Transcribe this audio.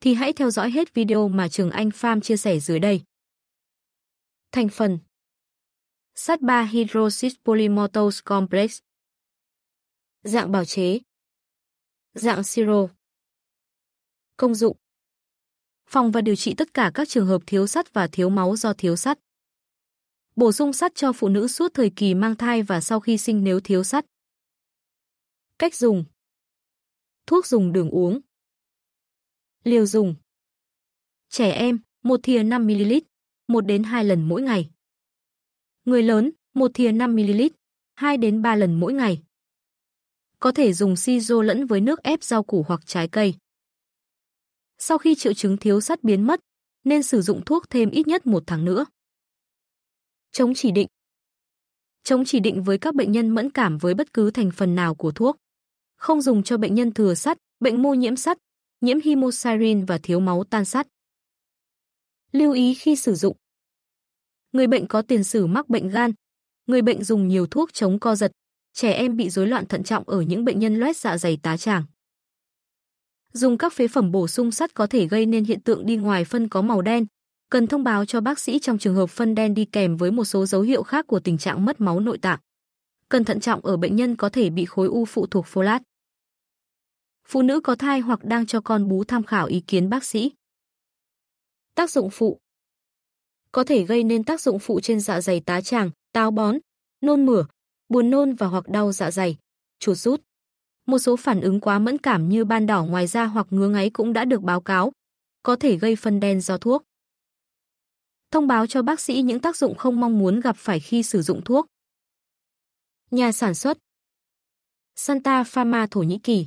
thì hãy theo dõi hết video mà Trường Anh Farm chia sẻ dưới đây. Thành phần Sắt 3 Hydrosis Polymotose Complex Dạng bào chế Dạng siro Công dụng Phòng và điều trị tất cả các trường hợp thiếu sắt và thiếu máu do thiếu sắt. Bổ sung sắt cho phụ nữ suốt thời kỳ mang thai và sau khi sinh nếu thiếu sắt. Cách dùng Thuốc dùng đường uống Liều dùng. Trẻ em, một thìa 5 ml, 1 đến 2 lần mỗi ngày. Người lớn, một thìa 5 ml, 2 đến 3 lần mỗi ngày. Có thể dùng siro lẫn với nước ép rau củ hoặc trái cây. Sau khi triệu chứng thiếu sắt biến mất, nên sử dụng thuốc thêm ít nhất một tháng nữa. Chống chỉ định Chống chỉ định với các bệnh nhân mẫn cảm với bất cứ thành phần nào của thuốc. Không dùng cho bệnh nhân thừa sắt, bệnh mô nhiễm sắt, nhiễm hemosirin và thiếu máu tan sắt. Lưu ý khi sử dụng. Người bệnh có tiền sử mắc bệnh gan, người bệnh dùng nhiều thuốc chống co giật, trẻ em bị rối loạn thận trọng ở những bệnh nhân loét dạ dày tá tràng. Dùng các phế phẩm bổ sung sắt có thể gây nên hiện tượng đi ngoài phân có màu đen, cần thông báo cho bác sĩ trong trường hợp phân đen đi kèm với một số dấu hiệu khác của tình trạng mất máu nội tạng. Cần thận trọng ở bệnh nhân có thể bị khối u phụ thuộc folate phụ nữ có thai hoặc đang cho con bú tham khảo ý kiến bác sĩ. Tác dụng phụ Có thể gây nên tác dụng phụ trên dạ dày tá tràng, táo bón, nôn mửa, buồn nôn và hoặc đau dạ dày, chuột rút. Một số phản ứng quá mẫn cảm như ban đỏ ngoài da hoặc ngứa ngáy cũng đã được báo cáo, có thể gây phân đen do thuốc. Thông báo cho bác sĩ những tác dụng không mong muốn gặp phải khi sử dụng thuốc. Nhà sản xuất Santa Pharma Thổ Nhĩ Kỳ